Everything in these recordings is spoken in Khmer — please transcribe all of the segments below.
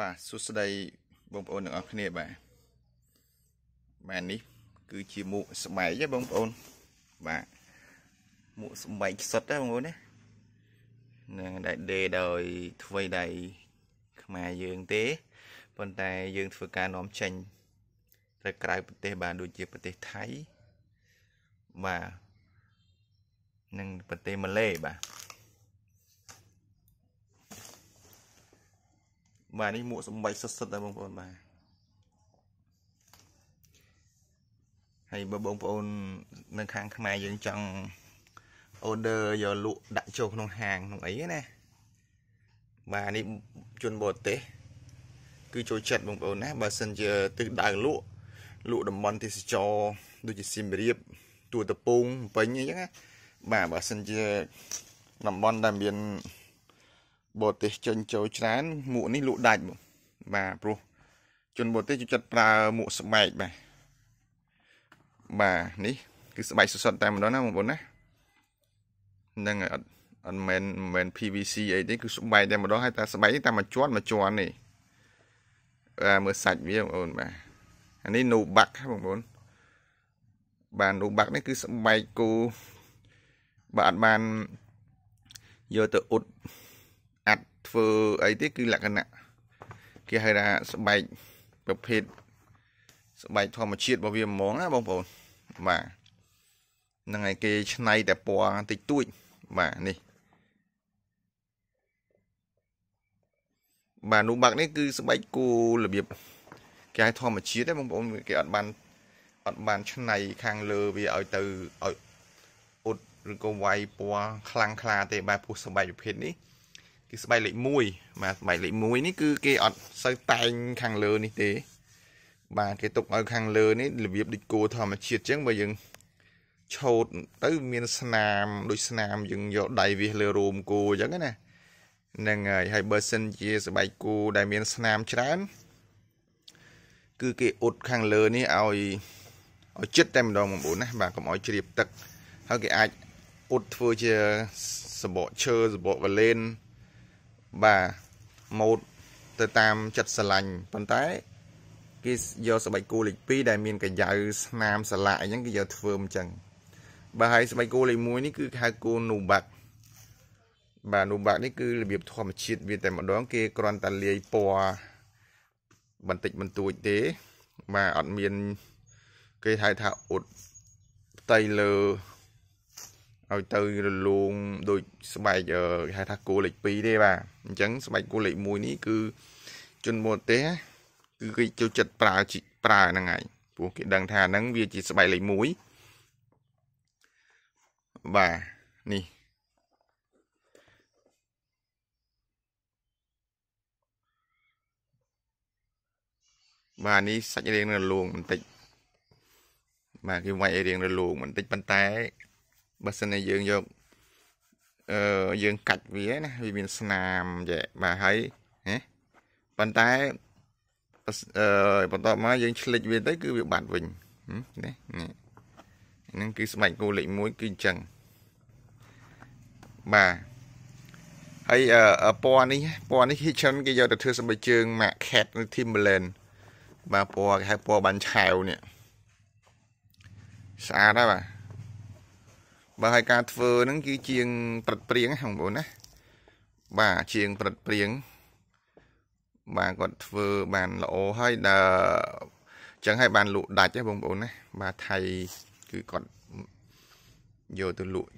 បាទសួស្តីបងប្អូនទាំងអស់គ្នាបាទបាទនេះ គឺជាមួកស្បែកហ៎បងប្អូនបាទមួកស្បែកខ្សុតហ៎បងប្អូនណានឹងដែលដេដោយថ្មីដៃខ្មែរយើងទេប៉ុន្តែយើង ធ្វើការនាំចេញទៅក្រៅប្រទេសបាទដូចជាប្រទេសថៃបាទនិងប្រទេសម៉ាឡេបាទបាទនេះមួកសំបីសុទ្ធសុទ្ធដែរបងប្អូនបាទហើយបើបងប្អូននៅខាងខ្មែរយើងចង់ order យកលក់ដាក់ចូលក្នុងហាងក្នុងអីណាបាទនេះជនបរទេសគឺចូលចិត្តបងប្អូនណាបើសិនជាទិសដៅលក់លក់តំបន់ទេសចរដូចជាសៀមរាបទួលតពងពេញអីចឹងណាបាទបើសិនជាតំបន់ដែលមានបរទេសចិញ្ចោច្រើនមួកនេះលក់ដាច់បងបាទព្រោះជនបរទេសចូលចិត្តប្រើមួកស្បែកបាទបាទនេះ គឺស្បែកសុទ្ធតែម្ដងណាបងប្អូនណាហ្នឹងអត់អត់មែនមែន PVC អីទេគឺស្បែកតែម្ដងហើយតែស្បែកនេះតែមួយជាន់មួយជាន់នេះបាទមើលសាច់វាបងប្អូនបាទអានេះ no back បងប្អូនបាទ no back នេះគឺស្បែកគូបាទអត់បានយកទៅអ៊ុតធ្វើអីទេគឺលក្ខណៈគេហៅថាស្បែកប្រភេទស្បែកធម្មជាតិរបស់វាហ្មងណាបងប្អូនបាទហ្នឹងហើយគេឆ្នៃតែពណ៌តិចតួចបាទនេះ បាទនុបាក់នេះគឺស្បែកគោរបៀបគេហៅធម្មជាតិទេបងប្អូនគេអត់បានអត់បានឆ្នៃ ខាង លើ វាឲ្យទៅឲ្យអ៊ុតឬក៏វាយពណ៌ខ្លាំងខ្លា ទេបែបពោះស្បែកប្រភេទនេះគឺស្បែកលេខ1បាទស្បែកលេខ1នេះគឺគេអត់សូវតែងខាងលើនេះទេ បាទគេទុកឲ្យខាងលើ នេះរបៀបដូចគោធម្មជាតិអញ្ចឹងបើយើងឆោតទៅមាន ស្នាម ដូចស្នាមយើងយកដៃវាសលើរោមគោអញ្ចឹងណាហ្នឹងហើយហើយបើសិនជាស្បែកគោដែលមានស្នាមច្រើនគឺគេអ៊ុតខាងលើនេះឲ្យឲ្យចិត្តតែម្ដងបងប្អូនណាបាទកុំឲ្យជ្រាបទឹកហើយគេអាចអ៊ុតធ្វើជាសបកឈើសបកវ៉ាលេនបាទម៉ូតទៅតាមចិត្តស្រឡាញ់ប៉ុន្តែគេយកស្បែកគោលេខ2ដែលមានកញ្ចៅស្នាមស្លាកអញ្ចឹងគេយកធ្វើអញ្ចឹងបាទហើយស្បែកគោលេខ1នេះគឺហៅគោនូបាក់បាទនូបាក់នេះគឺរបៀបធម្មជាតិវាតែម្ដងគេគ្រាន់តែលាយពណ៌បន្តិចបន្តួចទេ បាទអត់មានគេហៅថាអ៊ុតផ្ទៃលើឲ្យទៅរលួងដូច ស្បែកគេហៅថាគោលេខ2ទេបាទអញ្ចឹងស្បែកគោលេខ1នេះគឺជនបរទេសគឺគេចូលចិត្តប្រើប្រើហ្នឹងហើយព្រោះគេដឹងថាហ្នឹងវាជាស្បែកលេខ1បាទនេះបាទនេះសាច់រៀងរលួងបន្តិចបាទគេវាយរៀងរលួងបន្តិចប៉ុន្តែបើសិនតែយើងយកអឺយើង កាច់វាណាវាមានស្នាមយេបាទហើយហ៎ប៉ុន្តែអឺបន្ទាប់មកយើងឆ្លិចវាទៅគឺវាបាត់វិញណានេះហ្នឹងគឺស្បែកគោលេខ1គឺអញ្ចឹងបាទហើយពណ៌នេះពណ៌នេះ Hitchin គេយកទៅធ្វើសម្រាប់ជើង Mac Cat ឬ Timberland បាទពណ៌គេហៅពណ៌បានឆាវនេះស្អាតហើយបាទបើហើយការធ្វើហ្នឹងគឺជាងប្រិតព្រៀងហ្នឹងបងប្អូនណាបាទជាងប្រិតព្រៀងបាទគាត់ធ្វើបានល្អហើយដល់ចឹងហើយបានលក់ដាច់ហ្នឹងបងប្អូនណាបាទថៃគឺគាត់យកទៅលក់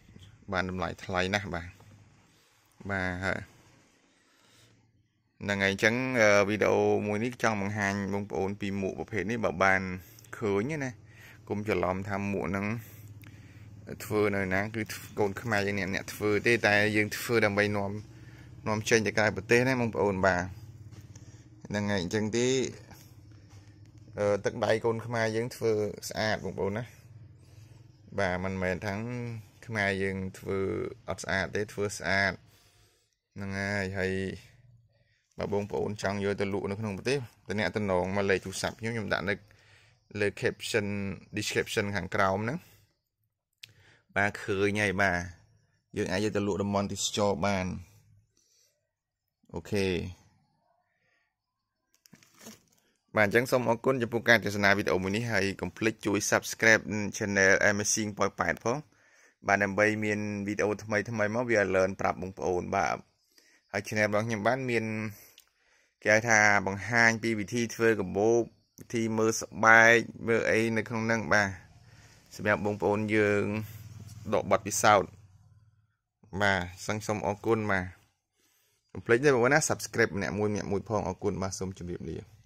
បានតម្លៃថ្លៃណាស់បាទបាទហើយហ្នឹងហើយអញ្ចឹងវីដេអូមួយនេះចង់បង្ហាញ បងប្អូនពីមួកប្រភេទនេះបើបានឃើញណាគុំច្រឡំថាមួកហ្នឹងធ្វើនៅណាគឺកូនខ្មែរយើងអ្នកធ្វើទេ តែយើងធ្វើដើម្បីនាំនាំចេញទៅក្រៅប្រទេសណាបងប្អូនបាទហ្នឹងហើយអញ្ចឹងទីទឹកដៃកូនខ្មែរយើងធ្វើស្អាតបងប្អូនណាបាទមិនមែនថាខ្មែរយើងធ្វើអត់ស្អាតទេធ្វើស្អាតហ្នឹងហើយហើយបើបងប្អូនចង់យកទៅលក់នៅក្នុងប្រទេសតំណាក់តំណងមកលេខទូរស័ព្ទខ្ញុំខ្ញុំដាក់នៅលើ caption description ខាងក្រោមហ្នឹងបាទឃើញហើយបាទយើងអាចយកទៅលក់តំបន់ទេសចរបានអូខេបាទអញ្ចឹងសូមអរគុណចំពោះការទស្សនាវីដេអូមួយនេះហើយកុំភ្លេចជួយ Subscribe Channel Amazing 88ផងបាទដើម្បី មានវីដេអូថ្មីថ្មីមកវា learn ប្រាប់បងប្អូនបាទហើយ channel របស់ខ្ញុំបានមានគេហៅថាបង្ហាញពីវិធីធ្វើកាបូបវិធីមើលស្បែកមើលអីនៅក្នុងហ្នឹងបាទសម្រាប់បងប្អូនយើងដកប័ណ្ណពិសោធន៍បាទសឹងសូមអរគុណបាទកុំភ្លេចទេបងប្អូនណា subscribe ម្នាក់មួយម្នាក់មួយ ផងអរគុណបាទសូមជម្រាបលា